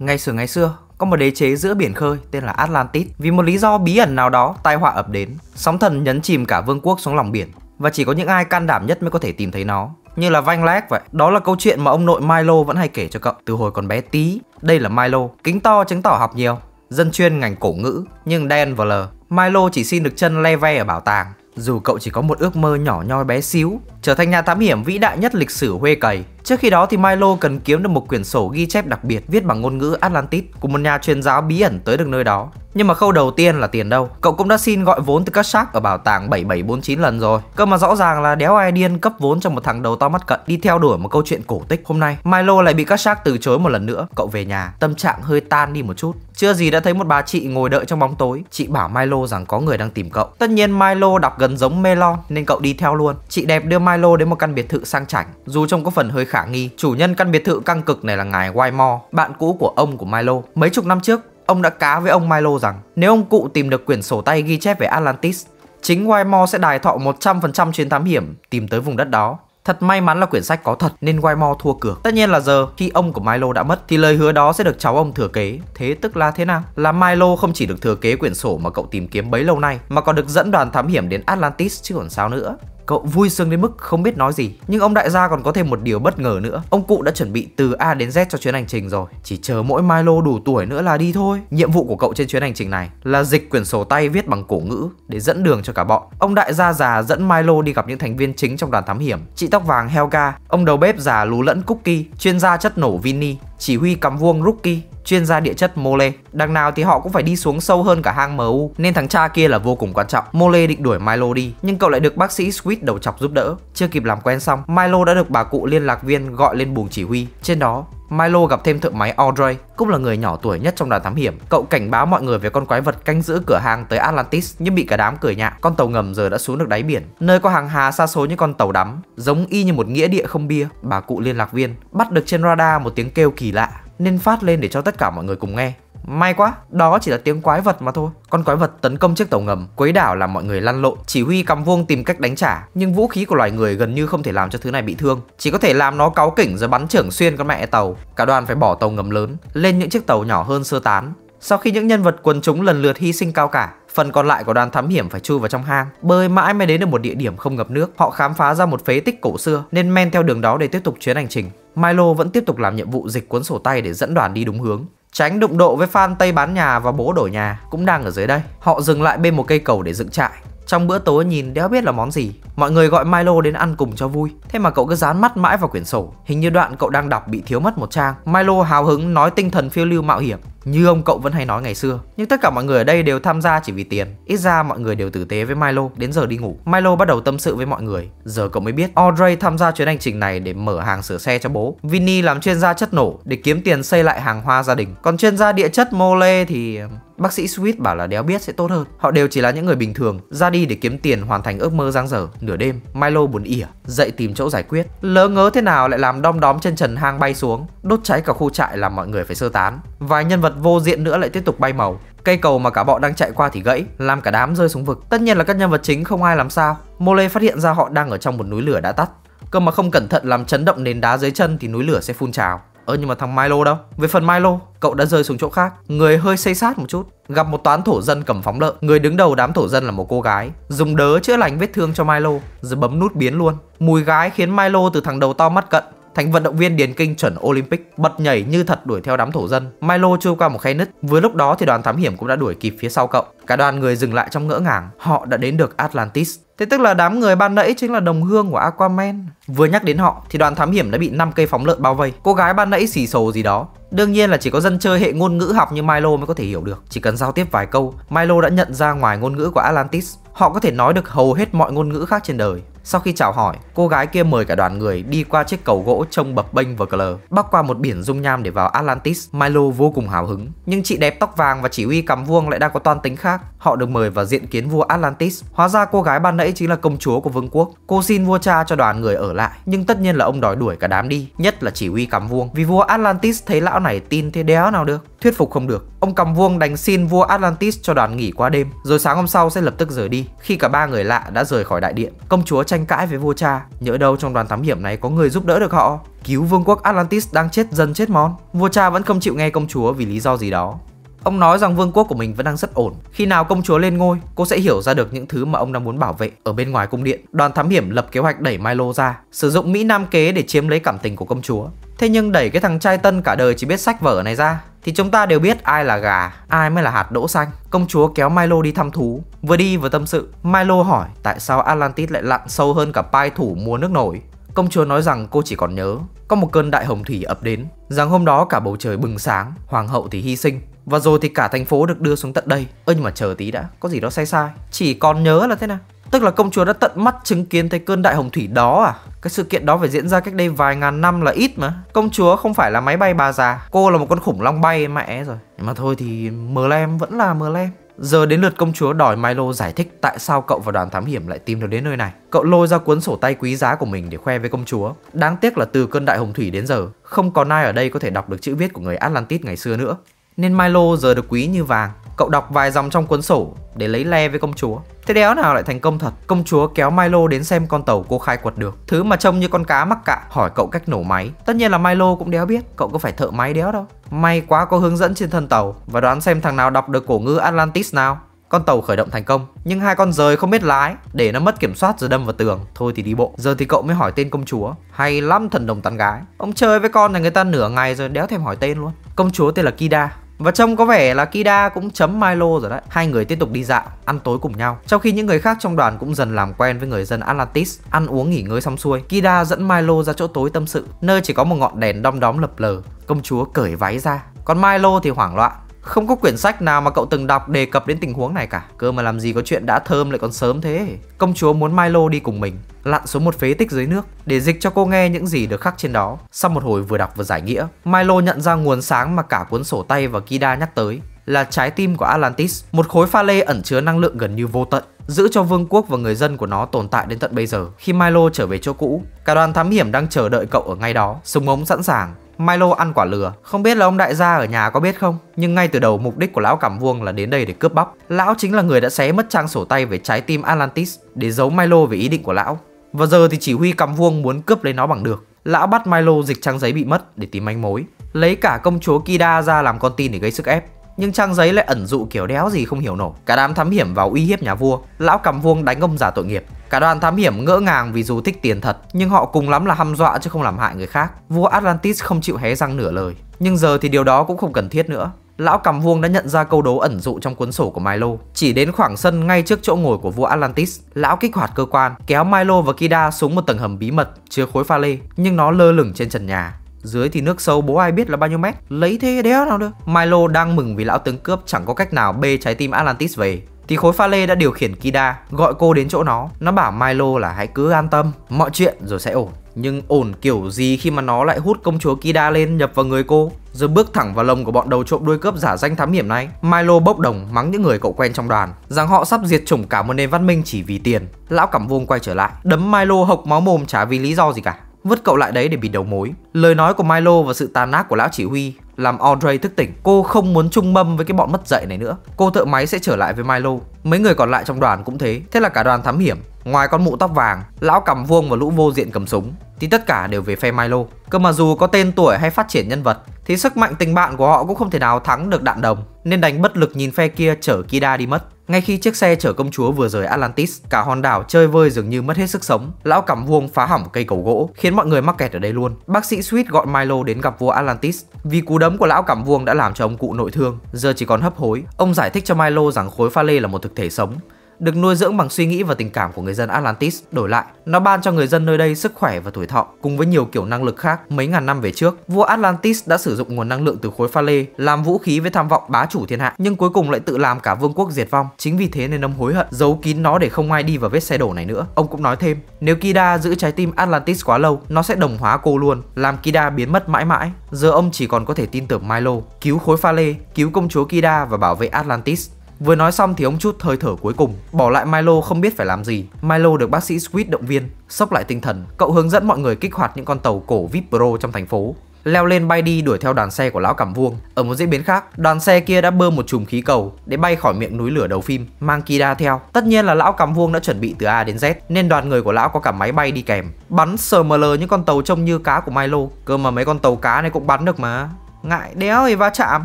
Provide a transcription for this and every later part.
Ngay xưa ngày xưa, có một đế chế giữa biển khơi tên là Atlantis. Vì một lý do bí ẩn nào đó, tai họa ập đến. Sóng thần nhấn chìm cả vương quốc xuống lòng biển và chỉ có những ai can đảm nhất mới có thể tìm thấy nó. Như là Vanh Lác vậy. Đó là câu chuyện mà ông nội Milo vẫn hay kể cho cậu từ hồi còn bé tí. Đây là Milo, kính to chứng tỏ học nhiều, dân chuyên ngành cổ ngữ, nhưng đen và lờ. Milo chỉ xin được chân le ve ở bảo tàng. Dù cậu chỉ có một ước mơ nhỏ nhoi bé xíu, trở thành nhà thám hiểm vĩ đại nhất lịch sử Huê Cầy, Trước khi đó thì Milo cần kiếm được một quyển sổ ghi chép đặc biệt viết bằng ngôn ngữ Atlantis của một nhà truyền giáo bí ẩn tới được nơi đó. Nhưng mà khâu đầu tiên là tiền đâu, cậu cũng đã xin gọi vốn từ các shark ở bảo tàng 7749 lần rồi. Cơ mà rõ ràng là đéo ai điên cấp vốn cho một thằng đầu to mắt cận đi theo đuổi một câu chuyện cổ tích. Hôm nay, Milo lại bị các shark từ chối một lần nữa, cậu về nhà, tâm trạng hơi tan đi một chút. Chưa gì đã thấy một bà chị ngồi đợi trong bóng tối, chị bảo Milo rằng có người đang tìm cậu. Tất nhiên Milo đọc gần giống Melon nên cậu đi theo luôn. Chị đẹp đưa Milo đến một căn biệt thự sang chảnh, dù trông có phần hơi khả nghi, chủ nhân căn biệt thự căng cực này là ngài Wymore, bạn cũ của ông của Milo. Mấy chục năm trước, ông đã cá với ông Milo rằng nếu ông cụ tìm được quyển sổ tay ghi chép về Atlantis, chính Wymore sẽ đài thọ 100% chuyến thám hiểm tìm tới vùng đất đó. Thật may mắn là quyển sách có thật nên Wymore thua cược. Tất nhiên là giờ khi ông của Milo đã mất thì lời hứa đó sẽ được cháu ông thừa kế. Thế tức là thế nào? Là Milo không chỉ được thừa kế quyển sổ mà cậu tìm kiếm bấy lâu nay mà còn được dẫn đoàn thám hiểm đến Atlantis chứ còn sao nữa. Cậu vui sướng đến mức không biết nói gì. Nhưng ông đại gia còn có thêm một điều bất ngờ nữa. Ông cụ đã chuẩn bị từ A đến Z cho chuyến hành trình rồi. Chỉ chờ mỗi Milo đủ tuổi nữa là đi thôi. Nhiệm vụ của cậu trên chuyến hành trình này là dịch quyển sổ tay viết bằng cổ ngữ để dẫn đường cho cả bọn. Ông đại gia già dẫn Milo đi gặp những thành viên chính trong đoàn thám hiểm. Chị tóc vàng Helga, ông đầu bếp già lú lẫn Cookie, chuyên gia chất nổ Vinny, chỉ huy cắm vuông Rookie, chuyên gia địa chất Mole. Đằng nào thì họ cũng phải đi xuống sâu hơn cả hang MU, nên thằng cha kia là vô cùng quan trọng. Mole định đuổi Milo đi, nhưng cậu lại được bác sĩ sweet đầu chọc giúp đỡ. Chưa kịp làm quen xong, Milo đã được bà cụ liên lạc viên gọi lên buồng chỉ huy. Trên đó, Milo gặp thêm thợ máy Audrey, cũng là người nhỏ tuổi nhất trong đoàn thám hiểm. Cậu cảnh báo mọi người về con quái vật canh giữ cửa hàng tới Atlantis nhưng bị cả đám cười nhạo. Con tàu ngầm giờ đã xuống được đáy biển, nơi có hàng hà xa số như con tàu đắm, giống y như một nghĩa địa không bia. Bà cụ liên lạc viên bắt được trên radar một tiếng kêu kỳ lạ nên phát lên để cho tất cả mọi người cùng nghe. May quá, đó chỉ là tiếng quái vật mà thôi. Con quái vật tấn công chiếc tàu ngầm, quấy đảo làm mọi người lăn lộn, chỉ huy cầm vuông tìm cách đánh trả, nhưng vũ khí của loài người gần như không thể làm cho thứ này bị thương, chỉ có thể làm nó cáu kỉnh rồi bắn trưởng xuyên con mẹ tàu. Cả đoàn phải bỏ tàu ngầm lớn, lên những chiếc tàu nhỏ hơn sơ tán. Sau khi những nhân vật quần chúng lần lượt hy sinh cao cả, phần còn lại của đoàn thám hiểm phải chui vào trong hang bơi mãi mới đến được một địa điểm không ngập nước họ khám phá ra một phế tích cổ xưa nên men theo đường đó để tiếp tục chuyến hành trình Milo vẫn tiếp tục làm nhiệm vụ dịch cuốn sổ tay để dẫn đoàn đi đúng hướng. Tránh đụng độ với fan Tây bán nhà và bố đổi nhà cũng đang ở dưới đây. Họ dừng lại bên một cây cầu để dựng trại. Trong bữa tối nhìn đéo biết là món gì Mọi người gọi Milo đến ăn cùng cho vui Thế mà cậu cứ dán mắt mãi vào quyển sổ Hình như đoạn cậu đang đọc bị thiếu mất một trang Milo hào hứng nói tinh thần phiêu lưu mạo hiểm như ông cậu vẫn hay nói ngày xưa. Nhưng tất cả mọi người ở đây đều tham gia chỉ vì tiền. Ít ra mọi người đều tử tế với Milo đến giờ đi ngủ. Milo bắt đầu tâm sự với mọi người. Giờ cậu mới biết Audrey tham gia chuyến hành trình này để mở hàng sửa xe cho bố. Vinny làm chuyên gia chất nổ để kiếm tiền xây lại hàng hoa gia đình. Còn chuyên gia địa chất Mole thì um, Bác sĩ Sweet bảo là đéo biết sẽ tốt hơn Họ đều chỉ là những người bình thường Ra đi để kiếm tiền hoàn thành ước mơ giang dở Nửa đêm Milo buồn ỉa Dậy tìm chỗ giải quyết Lỡ ngớ thế nào lại làm đom đóm trên trần hang bay xuống Đốt cháy cả khu trại làm mọi người phải sơ tán Vài nhân vật vật vô diện nữa lại tiếp tục bay màu. Cây cầu mà cả bọn đang chạy qua thì gãy, làm cả đám rơi xuống vực. Tất nhiên là các nhân vật chính không ai làm sao. Mole phát hiện ra họ đang ở trong một núi lửa đã tắt. Cơ mà không cẩn thận làm chấn động nền đá dưới chân thì núi lửa sẽ phun trào. Ơ nhưng mà thằng Milo đâu? Về phần Milo, cậu đã rơi xuống chỗ khác, người hơi xây sát một chút, gặp một toán thổ dân cầm phóng lợn. Người đứng đầu đám thổ dân là một cô gái, dùng đớ chữa lành vết thương cho Milo, rồi bấm nút biến luôn. Mùi gái khiến Milo từ thằng đầu to mắt cận Thành vận động viên Điền Kinh chuẩn Olympic bật nhảy như thật đuổi theo đám thổ dân. Milo trôi qua một khe nứt, vừa lúc đó thì đoàn thám hiểm cũng đã đuổi kịp phía sau cậu. Cả đoàn người dừng lại trong ngỡ ngàng, họ đã đến được Atlantis. Thế tức là đám người ban nãy chính là đồng hương của Aquaman. Vừa nhắc đến họ thì đoàn thám hiểm đã bị 5 cây phóng lợn bao vây. Cô gái ban nãy xì xồ gì đó. Đương nhiên là chỉ có dân chơi hệ ngôn ngữ học như Milo mới có thể hiểu được. Chỉ cần giao tiếp vài câu, Milo đã nhận ra ngoài ngôn ngữ của Atlantis, họ có thể nói được hầu hết mọi ngôn ngữ khác trên đời. Sau khi chào hỏi, cô gái kia mời cả đoàn người đi qua chiếc cầu gỗ trông bập bênh và cờ bắc qua một biển dung nham để vào Atlantis. Milo vô cùng hào hứng, nhưng chị đẹp tóc vàng và chỉ huy cắm vuông lại đang có toan tính khác. Họ được mời vào diện kiến vua Atlantis. Hóa ra cô gái ban nãy chính là công chúa của vương quốc. Cô xin vua cha cho đoàn người ở lại, nhưng tất nhiên là ông đòi đuổi cả đám đi, nhất là chỉ huy cắm vuông. Vì vua Atlantis thấy lão này tin thế đéo nào được, thuyết phục không được. Ông cắm vuông đánh xin vua Atlantis cho đoàn nghỉ qua đêm, rồi sáng hôm sau sẽ lập tức rời đi. Khi cả ba người lạ đã rời khỏi đại điện, công chúa tranh tranh cãi với vua cha, nhỡ đâu trong đoàn thám hiểm này có người giúp đỡ được họ. Cứu vương quốc Atlantis đang chết dần chết món, vua cha vẫn không chịu nghe công chúa vì lý do gì đó. Ông nói rằng vương quốc của mình vẫn đang rất ổn. Khi nào công chúa lên ngôi, cô sẽ hiểu ra được những thứ mà ông đang muốn bảo vệ ở bên ngoài cung điện. Đoàn thám hiểm lập kế hoạch đẩy Milo ra, sử dụng Mỹ Nam kế để chiếm lấy cảm tình của công chúa. Thế nhưng đẩy cái thằng trai tân cả đời chỉ biết sách vở này ra thì chúng ta đều biết ai là gà, ai mới là hạt đỗ xanh. Công chúa kéo Milo đi thăm thú, vừa đi vừa tâm sự. Milo hỏi tại sao Atlantis lại lặn sâu hơn cả pai thủ mùa nước nổi. Công chúa nói rằng cô chỉ còn nhớ Có một cơn đại hồng thủy ập đến Rằng hôm đó cả bầu trời bừng sáng Hoàng hậu thì hy sinh và rồi thì cả thành phố được đưa xuống tận đây Ơ nhưng mà chờ tí đã, có gì đó sai sai Chỉ còn nhớ là thế nào Tức là công chúa đã tận mắt chứng kiến thấy cơn đại hồng thủy đó à Cái sự kiện đó phải diễn ra cách đây vài ngàn năm là ít mà Công chúa không phải là máy bay bà già Cô là một con khủng long bay mẹ rồi Nhưng mà thôi thì mờ lem vẫn là mờ lem Giờ đến lượt công chúa đòi Milo giải thích tại sao cậu và đoàn thám hiểm lại tìm được đến nơi này. Cậu lôi ra cuốn sổ tay quý giá của mình để khoe với công chúa. Đáng tiếc là từ cơn đại hồng thủy đến giờ, không còn ai ở đây có thể đọc được chữ viết của người Atlantis ngày xưa nữa nên Milo giờ được quý như vàng. Cậu đọc vài dòng trong cuốn sổ để lấy le với công chúa. Thế đéo nào lại thành công thật, công chúa kéo Milo đến xem con tàu cô khai quật được. Thứ mà trông như con cá mắc cạn, hỏi cậu cách nổ máy. Tất nhiên là Milo cũng đéo biết, cậu có phải thợ máy đéo đâu. May quá có hướng dẫn trên thân tàu và đoán xem thằng nào đọc được cổ ngữ Atlantis nào. Con tàu khởi động thành công, nhưng hai con rời không biết lái, để nó mất kiểm soát rồi đâm vào tường. Thôi thì đi bộ. Giờ thì cậu mới hỏi tên công chúa. Hay lắm thần đồng tán gái. Ông chơi với con này người ta nửa ngày rồi đéo thèm hỏi tên luôn. Công chúa tên là Kida, và trông có vẻ là Kida cũng chấm Milo rồi đấy. Hai người tiếp tục đi dạo, ăn tối cùng nhau. Trong khi những người khác trong đoàn cũng dần làm quen với người dân Atlantis, ăn uống nghỉ ngơi xong xuôi, Kida dẫn Milo ra chỗ tối tâm sự, nơi chỉ có một ngọn đèn đom đóm lập lờ. Công chúa cởi váy ra, còn Milo thì hoảng loạn, không có quyển sách nào mà cậu từng đọc đề cập đến tình huống này cả Cơ mà làm gì có chuyện đã thơm lại còn sớm thế Công chúa muốn Milo đi cùng mình Lặn xuống một phế tích dưới nước Để dịch cho cô nghe những gì được khắc trên đó Sau một hồi vừa đọc vừa giải nghĩa Milo nhận ra nguồn sáng mà cả cuốn sổ tay và Kida nhắc tới Là trái tim của Atlantis Một khối pha lê ẩn chứa năng lượng gần như vô tận giữ cho vương quốc và người dân của nó tồn tại đến tận bây giờ. Khi Milo trở về chỗ cũ, cả đoàn thám hiểm đang chờ đợi cậu ở ngay đó, súng ống sẵn sàng, Milo ăn quả lừa. Không biết là ông đại gia ở nhà có biết không, nhưng ngay từ đầu mục đích của lão cảm vuông là đến đây để cướp bóc. Lão chính là người đã xé mất trang sổ tay về trái tim Atlantis để giấu Milo về ý định của lão. Và giờ thì chỉ huy cằm vuông muốn cướp lấy nó bằng được. Lão bắt Milo dịch trang giấy bị mất để tìm manh mối, lấy cả công chúa Kida ra làm con tin để gây sức ép. Nhưng trang giấy lại ẩn dụ kiểu đéo gì không hiểu nổi. Cả đám thám hiểm vào uy hiếp nhà vua, lão cầm vuông đánh ông giả tội nghiệp, Cả đoàn thám hiểm ngỡ ngàng vì dù thích tiền thật, nhưng họ cùng lắm là hăm dọa chứ không làm hại người khác. Vua Atlantis không chịu hé răng nửa lời. Nhưng giờ thì điều đó cũng không cần thiết nữa. Lão cầm vuông đã nhận ra câu đố ẩn dụ trong cuốn sổ của Milo. Chỉ đến khoảng sân ngay trước chỗ ngồi của vua Atlantis, lão kích hoạt cơ quan, kéo Milo và Kida xuống một tầng hầm bí mật chứa khối pha lê, nhưng nó lơ lửng trên trần nhà. Dưới thì nước sâu bố ai biết là bao nhiêu mét Lấy thế đéo nào được Milo đang mừng vì lão tướng cướp chẳng có cách nào bê trái tim Atlantis về thì khối pha lê đã điều khiển Kida gọi cô đến chỗ nó. Nó bảo Milo là hãy cứ an tâm, mọi chuyện rồi sẽ ổn. Nhưng ổn kiểu gì khi mà nó lại hút công chúa Kida lên nhập vào người cô Rồi bước thẳng vào lồng của bọn đầu trộm đuôi cướp giả danh thám hiểm này Milo bốc đồng mắng những người cậu quen trong đoàn Rằng họ sắp diệt chủng cả một nền văn minh chỉ vì tiền Lão cảm vuông quay trở lại Đấm Milo hộc máu mồm chả vì lý do gì cả Vứt cậu lại đấy để bị đầu mối Lời nói của Milo và sự tàn ác của lão chỉ huy làm Audrey thức tỉnh. Cô không muốn chung mâm với cái bọn mất dạy này nữa. Cô thợ máy sẽ trở lại với Milo. Mấy người còn lại trong đoàn cũng thế. Thế là cả đoàn thám hiểm. Ngoài con mụ tóc vàng, lão cầm vuông và lũ vô diện cầm súng thì tất cả đều về phe Milo. Cơ mà dù có tên tuổi hay phát triển nhân vật thì sức mạnh tình bạn của họ cũng không thể nào thắng được đạn đồng nên đánh bất lực nhìn phe kia chở Kida đi mất. Ngay khi chiếc xe chở công chúa vừa rời Atlantis, cả hòn đảo chơi vơi dường như mất hết sức sống. Lão cắm vuông phá hỏng cây cầu gỗ, khiến mọi người mắc kẹt ở đây luôn. Bác sĩ Sweet gọi Milo đến gặp vua Atlantis vì cú đấm đấm của lão cảm vuông đã làm cho ông cụ nội thương, giờ chỉ còn hấp hối. Ông giải thích cho Milo rằng khối pha lê là một thực thể sống, được nuôi dưỡng bằng suy nghĩ và tình cảm của người dân Atlantis. Đổi lại, nó ban cho người dân nơi đây sức khỏe và tuổi thọ, cùng với nhiều kiểu năng lực khác. Mấy ngàn năm về trước, vua Atlantis đã sử dụng nguồn năng lượng từ khối pha lê làm vũ khí với tham vọng bá chủ thiên hạ, nhưng cuối cùng lại tự làm cả vương quốc diệt vong. Chính vì thế nên ông hối hận giấu kín nó để không ai đi vào vết xe đổ này nữa. Ông cũng nói thêm, nếu Kida giữ trái tim Atlantis quá lâu, nó sẽ đồng hóa cô luôn, làm Kida biến mất mãi mãi. Giờ ông chỉ còn có thể tin tưởng Milo, cứu khối pha lê, cứu công chúa Kida và bảo vệ Atlantis. Vừa nói xong thì ông chút hơi thở cuối cùng, bỏ lại Milo không biết phải làm gì. Milo được bác sĩ Squid động viên, sốc lại tinh thần. Cậu hướng dẫn mọi người kích hoạt những con tàu cổ VIP Pro trong thành phố leo lên bay đi đuổi theo đoàn xe của lão cảm vuông. Ở một diễn biến khác, đoàn xe kia đã bơm một chùm khí cầu để bay khỏi miệng núi lửa đầu phim, mang Kida theo. Tất nhiên là lão cảm vuông đã chuẩn bị từ A đến Z, nên đoàn người của lão có cả máy bay đi kèm. Bắn sờ mờ lờ những con tàu trông như cá của Milo, cơ mà mấy con tàu cá này cũng bắn được mà. Ngại đéo gì va chạm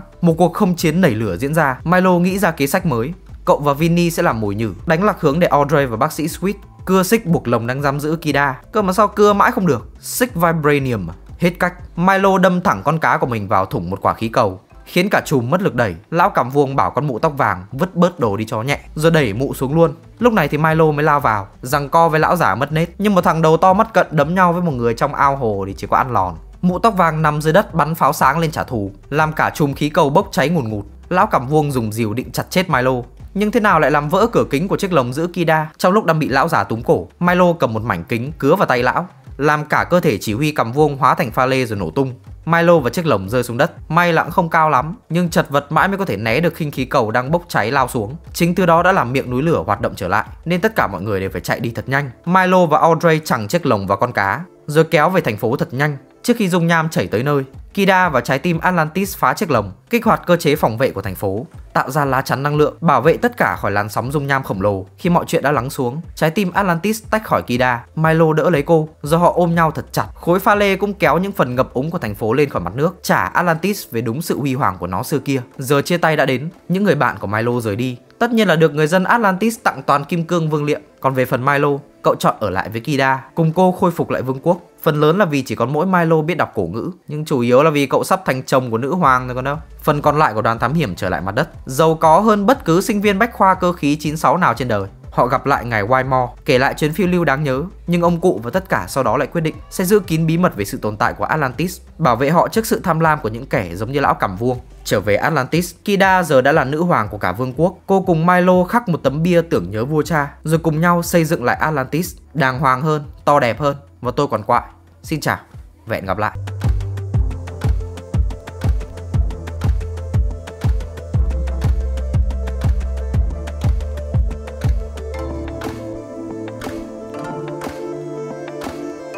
Một cuộc không chiến nảy lửa diễn ra Milo nghĩ ra kế sách mới Cậu và Vinny sẽ làm mồi nhử Đánh lạc hướng để Audrey và bác sĩ Sweet Cưa xích buộc lồng đang giam giữ Kida Cơ mà sao cưa mãi không được Xích Vibranium à? Hết cách Milo đâm thẳng con cá của mình vào thủng một quả khí cầu khiến cả chùm mất lực đẩy. Lão cảm vuông bảo con mụ tóc vàng vứt bớt đồ đi cho nhẹ, rồi đẩy mụ xuống luôn. Lúc này thì Milo mới lao vào, rằng co với lão giả mất nết. Nhưng một thằng đầu to mắt cận đấm nhau với một người trong ao hồ thì chỉ có ăn lòn mụ tóc vàng nằm dưới đất bắn pháo sáng lên trả thù, làm cả chùm khí cầu bốc cháy ngùn ngụt. Lão cảm vuông dùng dìu định chặt chết Milo, nhưng thế nào lại làm vỡ cửa kính của chiếc lồng giữ Kida trong lúc đang bị lão già túm cổ. Milo cầm một mảnh kính cứa vào tay lão, làm cả cơ thể chỉ huy cầm vuông hóa thành pha lê rồi nổ tung. Milo và chiếc lồng rơi xuống đất. May là cũng không cao lắm, nhưng chật vật mãi mới có thể né được khinh khí cầu đang bốc cháy lao xuống. Chính từ đó đã làm miệng núi lửa hoạt động trở lại, nên tất cả mọi người đều phải chạy đi thật nhanh. Milo và Audrey chẳng chiếc lồng và con cá, rồi kéo về thành phố thật nhanh trước khi dung nham chảy tới nơi. Kida và trái tim Atlantis phá chiếc lồng, kích hoạt cơ chế phòng vệ của thành phố, tạo ra lá chắn năng lượng, bảo vệ tất cả khỏi làn sóng dung nham khổng lồ. Khi mọi chuyện đã lắng xuống, trái tim Atlantis tách khỏi Kida, Milo đỡ lấy cô, do họ ôm nhau thật chặt. Khối pha lê cũng kéo những phần ngập úng của thành phố lên khỏi mặt nước, trả Atlantis về đúng sự huy hoàng của nó xưa kia. Giờ chia tay đã đến, những người bạn của Milo rời đi, Tất nhiên là được người dân Atlantis tặng toàn kim cương vương liệm. Còn về phần Milo, cậu chọn ở lại với Kida, cùng cô khôi phục lại vương quốc. Phần lớn là vì chỉ còn mỗi Milo biết đọc cổ ngữ, nhưng chủ yếu là vì cậu sắp thành chồng của nữ hoàng rồi còn đâu. Phần còn lại của đoàn thám hiểm trở lại mặt đất, giàu có hơn bất cứ sinh viên bách khoa cơ khí 96 nào trên đời họ gặp lại ngài Wymore, kể lại chuyến phiêu lưu đáng nhớ, nhưng ông cụ và tất cả sau đó lại quyết định sẽ giữ kín bí mật về sự tồn tại của Atlantis, bảo vệ họ trước sự tham lam của những kẻ giống như lão cằm vuông. Trở về Atlantis, Kida giờ đã là nữ hoàng của cả vương quốc. Cô cùng Milo khắc một tấm bia tưởng nhớ vua cha, rồi cùng nhau xây dựng lại Atlantis, đàng hoàng hơn, to đẹp hơn và tôi còn quại. Xin chào, và hẹn gặp lại.